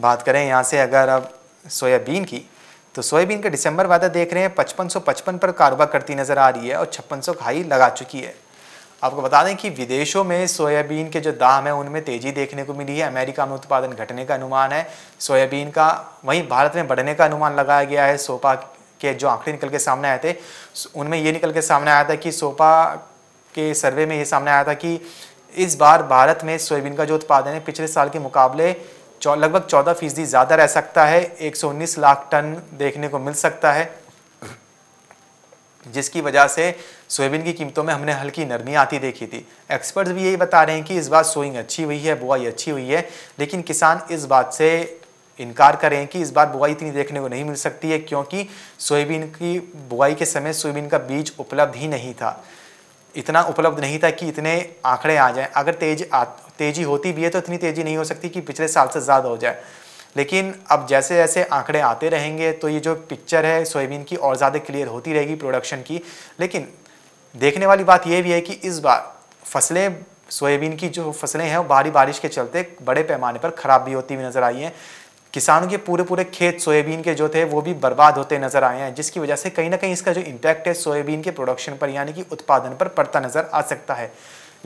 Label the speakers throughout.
Speaker 1: बात करें यहाँ से अगर अब सोयाबीन की तो सोयाबीन का दिसंबर वादा देख रहे हैं पचपन सौ पचपन पर कारोबार करती नज़र आ रही है और छप्पन सौ खाई लगा चुकी है आपको बता दें कि विदेशों में सोयाबीन के जो दाम हैं उनमें तेज़ी देखने को मिली है अमेरिका में उत्पादन घटने का अनुमान है सोयाबीन का वहीं भारत में बढ़ने का अनुमान लगाया गया है सोपा के जो आंकड़े निकल के सामने आए थे उनमें ये निकल के सामने आया था कि सोपा के सर्वे में ये सामने आया था कि इस बार भारत में सोयाबीन का जो उत्पादन है पिछले साल के मुकाबले लगभग चौदह फीसदी ज़्यादा रह सकता है 119 लाख टन देखने को मिल सकता है जिसकी वजह से सोयाबीन की कीमतों में हमने हल्की नरमी आती देखी थी एक्सपर्ट्स भी यही बता रहे हैं कि इस बार सोइंग अच्छी हुई है बुआई अच्छी हुई है लेकिन किसान इस बात से इनकार करें कि इस बार बुआई इतनी देखने को नहीं मिल सकती है क्योंकि सोयाबीन की बुआई के समय सोयाबीन का बीज उपलब्ध ही नहीं था इतना उपलब्ध नहीं था कि इतने आंकड़े आ जाएं अगर तेज आ, तेजी होती भी है तो इतनी तेज़ी नहीं हो सकती कि पिछले साल से ज़्यादा हो जाए लेकिन अब जैसे जैसे आंकड़े आते रहेंगे तो ये जो पिक्चर है सोयाबीन की और ज़्यादा क्लियर होती रहेगी प्रोडक्शन की लेकिन देखने वाली बात यह भी है कि इस बार फसलें सोयाबीन की जो फसलें हैं वो भारी बारिश के चलते बड़े पैमाने पर ख़राब भी होती हुई नज़र आई हैं किसानों के पूरे पूरे खेत सोयाबीन के जो थे वो भी बर्बाद होते नजर आए हैं जिसकी वजह से कहीं ना कहीं इसका जो इम्पैक्ट है सोयाबीन के प्रोडक्शन पर यानी कि उत्पादन पर पड़ता नजर आ सकता है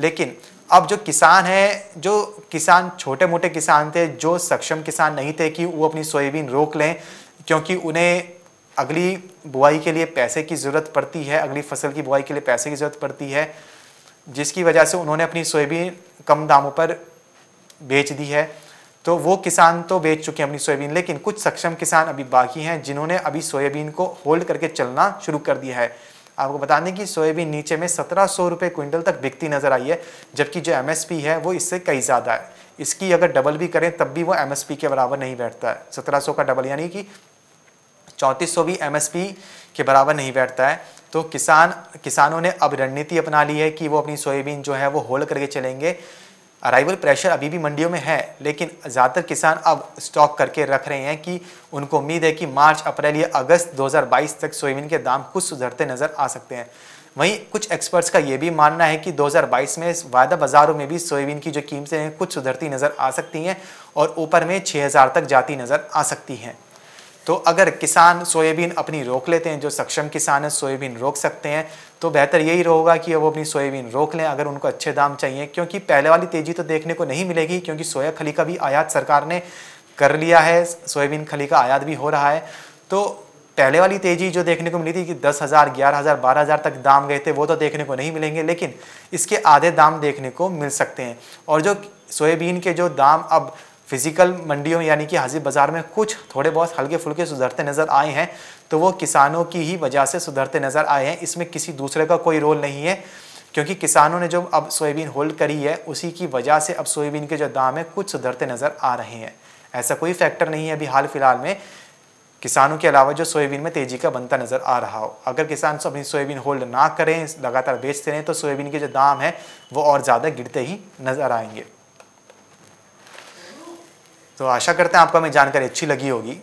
Speaker 1: लेकिन अब जो किसान है जो किसान छोटे मोटे किसान थे जो सक्षम किसान नहीं थे कि वो अपनी सोयाबीन रोक लें क्योंकि उन्हें अगली बुआई के लिए पैसे की ज़रूरत पड़ती है अगली फसल की बुआई के लिए पैसे की ज़रूरत पड़ती है जिसकी वजह से उन्होंने अपनी सोयाबीन कम दामों पर बेच दी है तो वो किसान तो बेच चुके हैं अपनी सोयाबीन लेकिन कुछ सक्षम किसान अभी बाकी हैं जिन्होंने अभी सोयाबीन को होल्ड करके चलना शुरू कर दिया है आपको बता दें कि सोयाबीन नीचे में सत्रह सौ रुपये क्विंटल तक बिकती नजर आई है जबकि जो एम है वो इससे कई ज़्यादा है इसकी अगर डबल भी करें तब भी वो एम के बराबर नहीं बैठता है सत्रह सौ का डबल यानी कि चौंतीस सौ भी एम के बराबर नहीं बैठता है तो किसान किसानों ने अब रणनीति अपना ली है कि वो अपनी सोयाबीन जो है वो होल्ड करके चलेंगे अराइवल प्रेशर अभी भी मंडियों में है लेकिन ज़्यादातर किसान अब स्टॉक करके रख रहे हैं कि उनको उम्मीद है कि मार्च अप्रैल या अगस्त 2022 तक सोयाबीन के दाम कुछ सुधरते नज़र आ सकते हैं वहीं कुछ एक्सपर्ट्स का ये भी मानना है कि 2022 में वायदा बाज़ारों में भी सोयाबीन की जो कीमतें हैं कुछ सुधरती नज़र आ सकती हैं और ऊपर में छः तक जाती नज़र आ सकती हैं तो अगर किसान सोयाबीन अपनी रोक लेते हैं जो सक्षम किसान है सोयाबीन रोक सकते हैं तो बेहतर यही रहेगा कि वो अपनी सोयाबीन रोक लें अगर उनको अच्छे दाम चाहिए क्योंकि पहले वाली तेज़ी तो देखने को नहीं मिलेगी क्योंकि सोया खली का भी आयात सरकार ने कर लिया है सोयाबीन खली का आयात भी हो रहा है तो पहले वाली तेज़ी जो देखने को मिली थी कि दस हज़ार ग्यारह हज़ार बारह हज़ार तक दाम गए थे वो तो देखने को नहीं मिलेंगे लेकिन इसके आधे दाम देखने को मिल सकते हैं और जो सोयाबीन के जो दाम अब फिजिकल मंडियों यानी कि हाजिर बाज़ार में कुछ थोड़े बहुत हल्के फुल्के सुधरते नज़र आए हैं तो वो किसानों की ही वजह से सुधरते नज़र आए हैं इसमें किसी दूसरे का कोई रोल नहीं है क्योंकि किसानों ने जो अब सोयाबीन होल्ड करी है उसी की वजह से अब सोयाबीन के जो दाम है कुछ सुधरते नज़र आ रहे हैं ऐसा कोई फैक्टर नहीं है अभी हाल फिलहाल में किसानों के अलावा जो सोयाबीन में तेज़ी का बनता नज़र आ रहा हो अगर किसान अपनी सोयाबीन होल्ड ना करें लगातार बेचते रहें तो सोयाबीन के जो दाम है वो और ज़्यादा गिरते ही नज़र आएंगे तो आशा करते हैं आपको हमें जानकारी अच्छी लगी होगी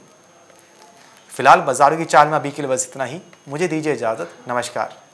Speaker 1: फिलहाल बाजारों की चाल में अभी के लिए बस इतना ही मुझे दीजिए इजाज़त नमस्कार